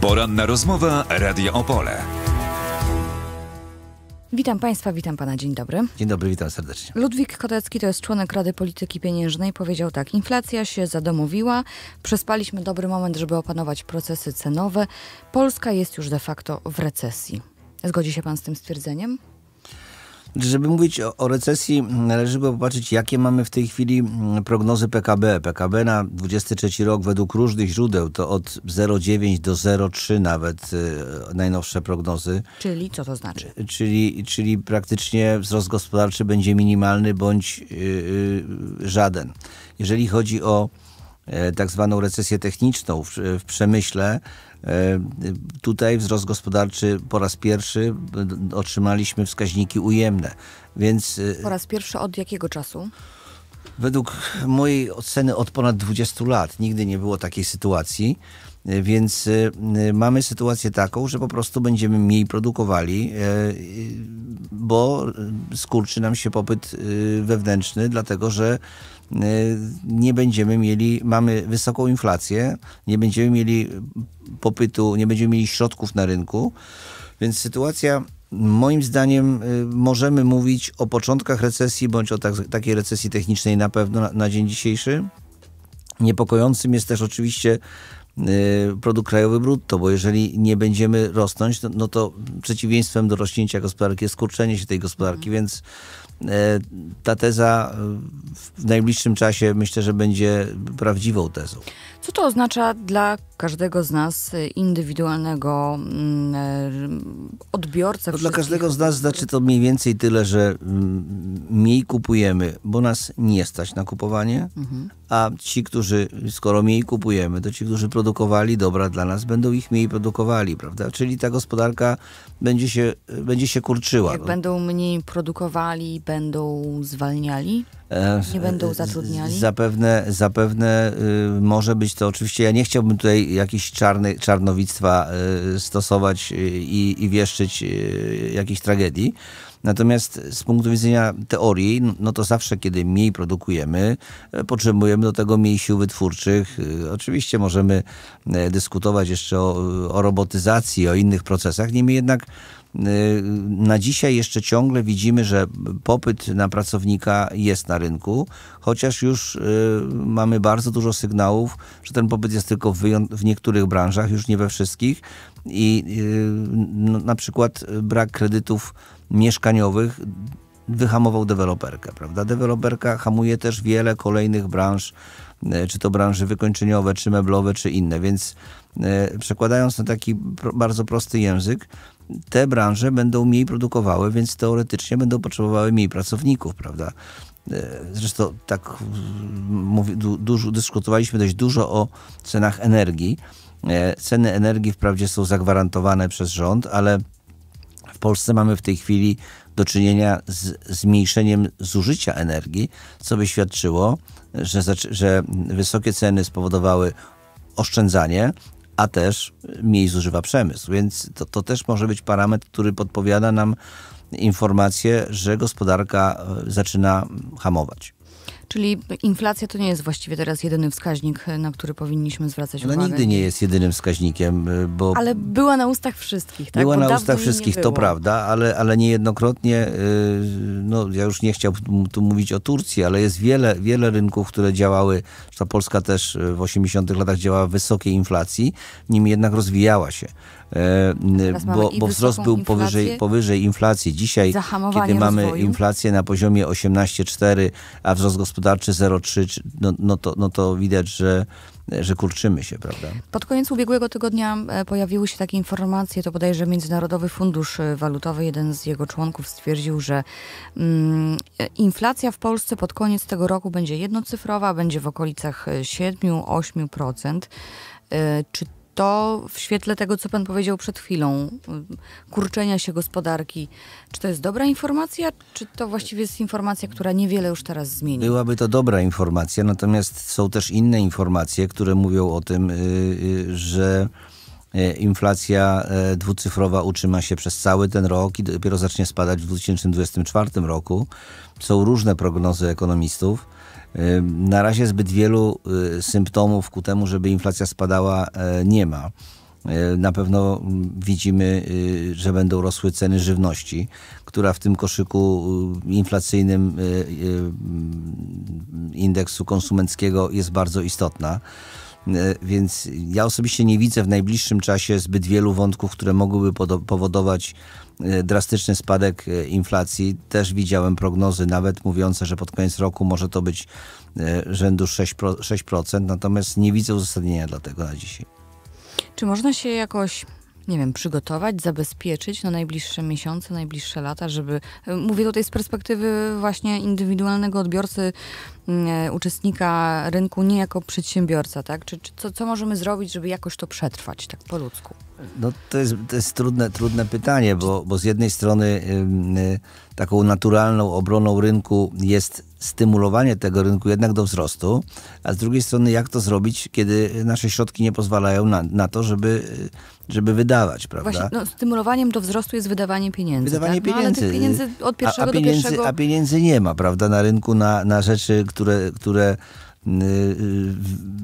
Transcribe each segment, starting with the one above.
Poranna rozmowa Radio Opole. Witam Państwa, witam Pana, dzień dobry. Dzień dobry, witam serdecznie. Ludwik Kotecki to jest członek Rady Polityki Pieniężnej. Powiedział tak, inflacja się zadomowiła, przespaliśmy dobry moment, żeby opanować procesy cenowe. Polska jest już de facto w recesji. Zgodzi się Pan z tym stwierdzeniem? Żeby mówić o, o, recesji, należyby popatrzeć, jakie mamy w tej chwili mm, prognozy PKB. PKB na 23 rok według różnych źródeł to od 0,9 do 0,3 nawet e, najnowsze prognozy. Czyli co to znaczy? Y, czyli, czyli praktycznie wzrost gospodarczy będzie minimalny bądź y, żaden. Jeżeli chodzi o E, tak zwaną recesję techniczną w, w przemyśle. E, tutaj wzrost gospodarczy po raz pierwszy e, otrzymaliśmy wskaźniki ujemne. Więc po raz pierwszy od jakiego czasu? Według mojej oceny od ponad 20 lat nigdy nie było takiej sytuacji. E, więc e, e, mamy sytuację taką, że po prostu będziemy mniej produkowali, bo skurczy nam się popyt wewnętrzny, dlatego że nie będziemy mieli, mamy wysoką inflację, nie będziemy mieli popytu, nie będziemy mieli środków na rynku. Więc sytuacja Moim zdaniem możemy mówić o początkach recesji bądź o tak, takiej recesji technicznej na pewno na, na dzień dzisiejszy. Niepokojącym jest też oczywiście Y, produkt krajowy brutto, bo jeżeli nie będziemy rosnąć, no, no to przeciwieństwem do rośnięcia gospodarki jest skurczenie się tej gospodarki, mm. więc e, ta teza e, w najbliższym czasie myślę, że będzie prawdziwą tezą. Co to oznacza dla każdego z nas y, indywidualnego mm, e, odbiorcę. No, dla każdego z nas znaczy to mniej więcej tyle, że mm, mniej kupujemy, bo nas nie stać na kupowanie, mhm. a ci, którzy, skoro mniej kupujemy, to ci, którzy produkowali dobra dla nas, będą ich mniej produkowali, prawda? Czyli ta gospodarka będzie się, będzie się kurczyła. Jak będą mniej produkowali, będą zwalniali? E, nie będą e, zatrudniali? Zapewne, zapewne y, może być to oczywiście. Ja nie chciałbym tutaj jakichś czarnowictwa e, stosować e, i, i wieszczyć e, jakichś tragedii. Natomiast z punktu widzenia teorii, no to zawsze, kiedy mniej produkujemy, potrzebujemy do tego mniej sił wytwórczych. Oczywiście możemy dyskutować jeszcze o, o robotyzacji, o innych procesach, niemniej jednak Y, na dzisiaj jeszcze ciągle widzimy, że popyt na pracownika jest na rynku, chociaż już y, mamy bardzo dużo sygnałów, że ten popyt jest tylko w, niektórych branżach, już nie we wszystkich. I no, na przykład brak kredytów mieszkaniowych wyhamował deweloperkę, prawda? Deweloperka hamuje też wiele kolejnych branż, czy to branże wykończeniowe, czy meblowe, czy inne, więc przekładając na taki bardzo prosty język, te branże będą mniej produkowały, więc teoretycznie będą potrzebowały mniej pracowników, prawda? E, zresztą tak du, dużo, dyskutowaliśmy dość dużo o cenach energii. E, ceny energii wprawdzie są zagwarantowane przez rząd, ale w Polsce mamy w tej chwili do czynienia z zmniejszeniem zużycia energii, co by świadczyło, że, że wysokie ceny spowodowały oszczędzanie, a też mniej zużywa przemysł. Więc to, to też może być parametr, który podpowiada nam informację, że gospodarka e, zaczyna hamować. Czyli inflacja to nie jest właściwie teraz jedyny wskaźnik, na który powinniśmy zwracać no uwagę. Ona nigdy nie jest jedynym wskaźnikiem, bo... Ale była na ustach wszystkich, tak? Była bo na ustach wszystkich, to prawda, ale, ale niejednokrotnie, y, no ja już nie chciałbym tu mówić o Turcji, ale jest wiele, wiele rynków, które działały, ta Polska też y, w 80 latach działała w wysokiej inflacji, nim jednak rozwijała się. E, bo, bo wzrost był powyżej, powyżej inflacji. Dzisiaj, kiedy mamy rozwoju. inflację na poziomie 18,4, a wzrost gospodarczy 0,3, no, no, to, no to widać, że że kurczymy się, prawda? Pod koniec ubiegłego tygodnia e, pojawiły się takie informacje, to bodajże Międzynarodowy Fundusz Walutowy, jeden z jego członków stwierdził, że mm, inflacja w Polsce pod koniec tego roku będzie jednocyfrowa, będzie w okolicach 7-8%. E, czy to w świetle tego, co Pan powiedział przed chwilą, kurczenia się gospodarki, czy to jest dobra informacja, czy to właściwie jest informacja, która niewiele już teraz zmieni? Byłaby to dobra informacja, natomiast są też inne informacje, które mówią o tym, y, y, że e, inflacja e, dwucyfrowa utrzyma się przez cały ten rok i dopiero zacznie spadać w 2024 roku. Są różne prognozy ekonomistów na razie zbyt wielu y, symptomów ku temu, żeby inflacja spadała, e, nie ma. E, na pewno mm, widzimy, y, że będą rosły ceny żywności, która w tym koszyku y, inflacyjnym indeksu konsumenckiego jest bardzo istotna. E, więc ja osobiście nie widzę w najbliższym czasie zbyt wielu wątków, które mogłyby powodować E, drastyczny spadek e, inflacji. Też widziałem prognozy, nawet mówiące, że pod koniec roku może to być e, rzędu 6%, natomiast nie widzę uzasadnienia dla tego na dzisiaj. Czy można się jakoś nie wiem, przygotować, zabezpieczyć na najbliższe miesiące, najbliższe lata, żeby, mówię tutaj z perspektywy właśnie indywidualnego odbiorcy, mm, uczestnika rynku, nie jako przedsiębiorca, tak? Czy, czy co, co możemy zrobić, żeby jakoś to przetrwać, tak po ludzku? No to jest, to jest trudne, trudne pytanie, bo, bo z jednej strony y, taką naturalną obroną rynku jest stymulowanie tego rynku jednak do wzrostu, a z drugiej strony jak to zrobić, kiedy nasze środki nie pozwalają na, na to, żeby, y, żeby wydawać, prawda? Właśnie, no, stymulowaniem do wzrostu jest wydawanie pieniędzy. Wydawanie tak? no, pieniędzy. ale pieniędzy od pierwszego a, a pieniędzy, do pierwszego... A pieniędzy nie ma, prawda, na rynku na, na rzeczy, które, które Y, y,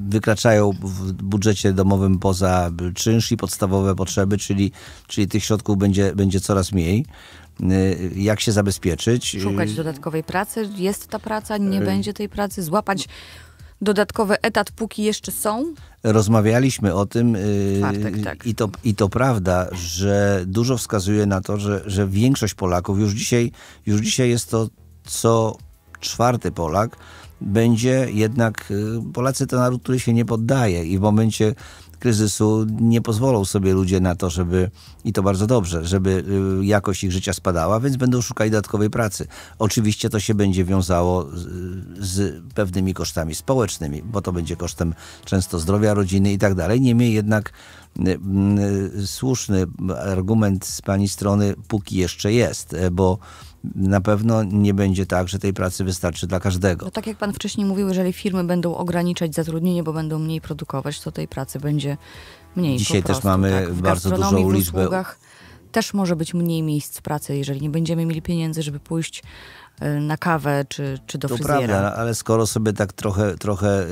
wykraczają w budżecie domowym poza czynsz i podstawowe potrzeby, czyli, czyli tych środków będzie, będzie coraz mniej y, jak się zabezpieczyć. Szukać dodatkowej pracy, jest ta praca, nie będzie tej pracy, złapać dodatkowy etat, póki jeszcze są? Rozmawialiśmy o tym Czwartek, tak. i, to, i to prawda, że dużo wskazuje na to, że, że większość Polaków już dzisiaj, już dzisiaj jest to, co czwarty Polak będzie jednak, y, Polacy to naród, który się nie poddaje i w momencie kryzysu nie pozwolą sobie ludzie na to, żeby, i to bardzo dobrze, żeby y, jakość ich życia spadała, więc będą szukali dodatkowej pracy. Oczywiście to się będzie wiązało z, z pewnymi kosztami społecznymi, bo to będzie kosztem często zdrowia rodziny i tak dalej. Niemniej jednak y, słuszny argument z pani strony póki jeszcze jest, bo na pewno nie będzie tak, że tej pracy wystarczy dla każdego. No tak jak pan wcześniej mówił, jeżeli firmy będą ograniczać zatrudnienie, bo będą mniej produkować, to tej pracy będzie mniej. Dzisiaj prostu, też mamy tak? bardzo dużą liczbę. Też może być mniej miejsc pracy, jeżeli nie będziemy mieli pieniędzy, żeby pójść Y, na kawę czy, czy do to fryzjera. To prawda, no, ale skoro sobie tak trochę, trochę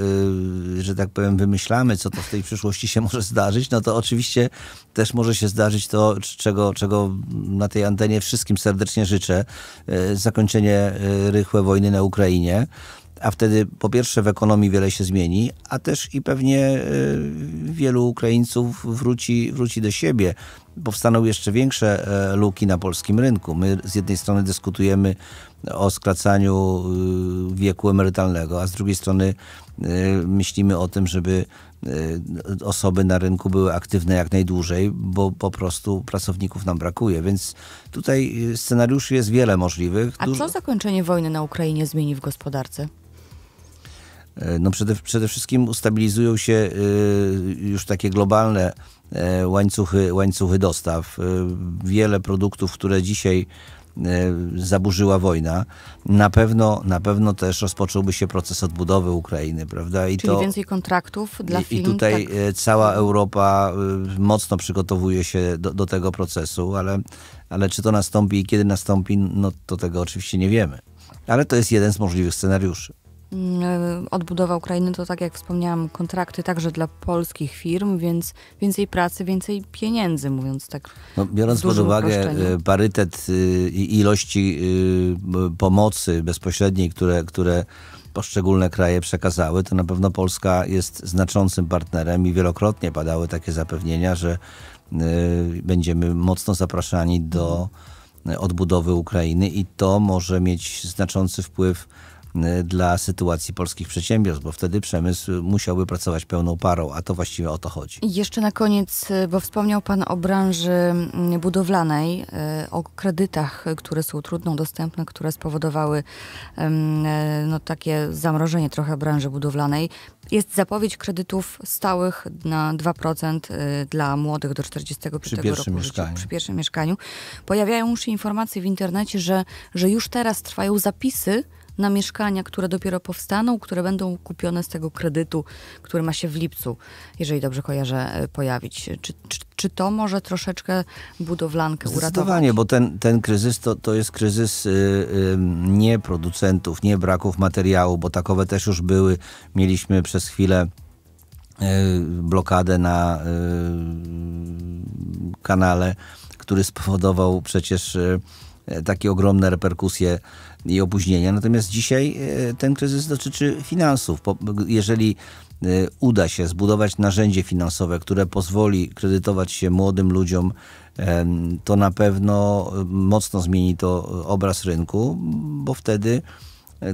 yy, że tak powiem, wymyślamy, co to w tej przyszłości się może zdarzyć, no to oczywiście też może się zdarzyć to, czego, czego na tej antenie wszystkim serdecznie życzę. Yy, zakończenie yy, rychłe wojny na Ukrainie a wtedy po pierwsze w ekonomii wiele się zmieni, a też i pewnie y, wielu Ukraińców wróci, wróci do siebie powstaną jeszcze większe e, luki na polskim rynku. My z jednej strony dyskutujemy o skracaniu y, wieku emerytalnego, a z drugiej strony y, myślimy o tym, żeby y, osoby na rynku były aktywne jak najdłużej, bo po prostu pracowników nam brakuje. Więc tutaj scenariuszy jest wiele możliwych. A co zakończenie wojny na Ukrainie zmieni w gospodarce? E, no przede, przede wszystkim ustabilizują się e, już takie globalne e, łańcuchy, łańcuchy dostaw. Wiele produktów, które dzisiaj zaburzyła wojna, na pewno, na pewno też rozpocząłby się proces odbudowy Ukrainy, prawda? I Czyli to, więcej kontraktów dla firm. I tutaj tak. cała Europa mocno przygotowuje się do, do tego procesu, ale, ale czy to nastąpi i kiedy nastąpi, no to tego oczywiście nie wiemy. Ale to jest jeden z możliwych scenariuszy. Mm, odbudowa Ukrainy to tak jak wspomniałam, kontrakty także dla polskich firm, więc więcej pracy, więcej pieniędzy, mówiąc tak. No, biorąc pod uwagę y, parytet y, i ilości y, pomocy bezpośredniej, które, które poszczególne kraje przekazały, to na pewno Polska jest znaczącym partnerem i wielokrotnie padały takie zapewnienia, że będziemy mocno zapraszani do odbudowy Ukrainy i to może mieć znaczący wpływ Y, dla sytuacji polskich przedsiębiorstw, bo wtedy przemysł musiałby pracować pełną parą, a to właściwie o to chodzi. jeszcze na koniec, y, bo wspomniał Pan o branży mm, budowlanej, y, o kredytach, które są trudno dostępne, które spowodowały mm, no, takie zamrożenie trochę branży budowlanej. Jest zapowiedź kredytów stałych na 2% dla młodych do 45 przy pierwszym roku mieszkaniu. Życia, przy pierwszym mieszkaniu. Pojawiają się informacje w internecie, że, że już teraz trwają zapisy na mieszkania, które dopiero powstaną, które będą kupione z tego kredytu, który ma się w lipcu, jeżeli dobrze kojarzę, e, pojawić. Czy, czy, czy to może troszeczkę budowlankę uratować? Zdecydowanie, bo ten, ten kryzys to, to jest kryzys yy, yy, nie producentów, nie braków materiału, bo takowe też już były. Mieliśmy przez chwilę y, blokadę na y, kanale, który spowodował przecież y, E, takie ogromne reperkusje i opóźnienia. Natomiast dzisiaj e, ten kryzys dotyczy finansów. Jeżeli e, uda się zbudować narzędzie finansowe, które pozwoli kredytować się młodym ludziom, to na pewno mocno zmieni to obraz rynku, bo wtedy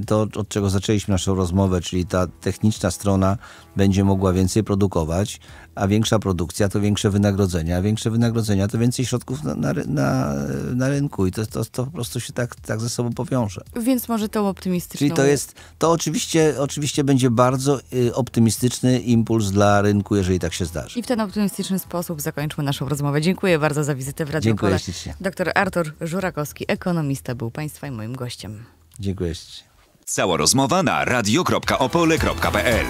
to, od czego zaczęliśmy naszą rozmowę, czyli ta techniczna strona będzie mogła więcej produkować, a większa produkcja to większe wynagrodzenia, a większe wynagrodzenia to więcej środków na, na, na, na rynku i to, to, to, po prostu się tak, tak ze sobą powiąże. Więc może to optymistyczną... Czyli to jest, to oczywiście, oczywiście będzie bardzo y, optymistyczny impuls dla rynku, jeżeli tak się zdarzy. I w ten optymistyczny sposób zakończmy naszą rozmowę. Dziękuję bardzo za wizytę w Radiu Dziękuję ślicznie. Doktor Artur Żurakowski, ekonomista, był Państwa i moim gościem. Dziękuję Ci. Cała rozmowa na radio.opole.pl